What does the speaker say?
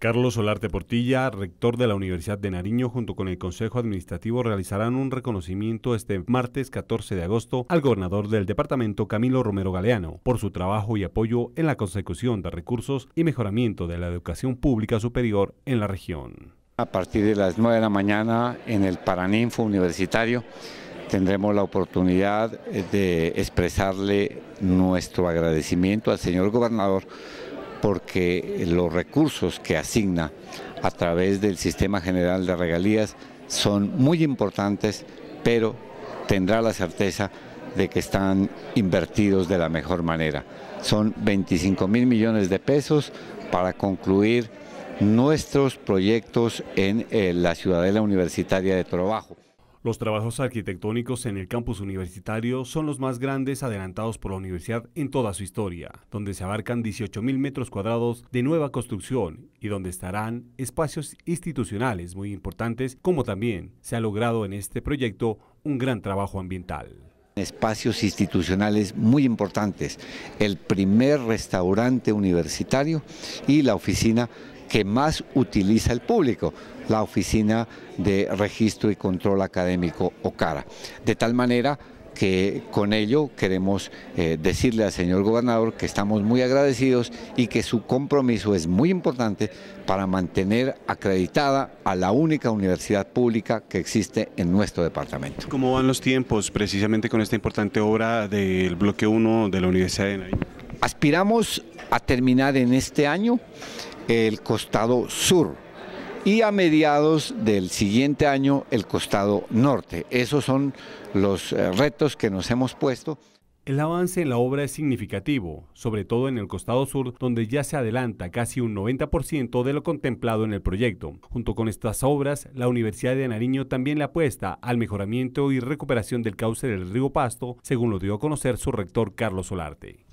Carlos Solarte Portilla, rector de la Universidad de Nariño, junto con el Consejo Administrativo, realizarán un reconocimiento este martes 14 de agosto al gobernador del departamento, Camilo Romero Galeano, por su trabajo y apoyo en la consecución de recursos y mejoramiento de la educación pública superior en la región. A partir de las 9 de la mañana en el Paraninfo Universitario tendremos la oportunidad de expresarle nuestro agradecimiento al señor gobernador porque los recursos que asigna a través del Sistema General de Regalías son muy importantes, pero tendrá la certeza de que están invertidos de la mejor manera. Son 25 mil millones de pesos para concluir nuestros proyectos en eh, la Ciudadela Universitaria de Trabajo. Los trabajos arquitectónicos en el campus universitario son los más grandes adelantados por la universidad en toda su historia, donde se abarcan 18.000 metros cuadrados de nueva construcción y donde estarán espacios institucionales muy importantes, como también se ha logrado en este proyecto un gran trabajo ambiental espacios institucionales muy importantes, el primer restaurante universitario y la oficina que más utiliza el público, la Oficina de Registro y Control Académico OCARA. De tal manera que con ello queremos eh, decirle al señor gobernador que estamos muy agradecidos y que su compromiso es muy importante para mantener acreditada a la única universidad pública que existe en nuestro departamento. ¿Cómo van los tiempos precisamente con esta importante obra del bloque 1 de la Universidad de Nariño? Aspiramos a terminar en este año el costado sur y a mediados del siguiente año el costado norte. Esos son los eh, retos que nos hemos puesto. El avance en la obra es significativo, sobre todo en el costado sur, donde ya se adelanta casi un 90% de lo contemplado en el proyecto. Junto con estas obras, la Universidad de Nariño también le apuesta al mejoramiento y recuperación del cauce del río Pasto, según lo dio a conocer su rector Carlos Solarte.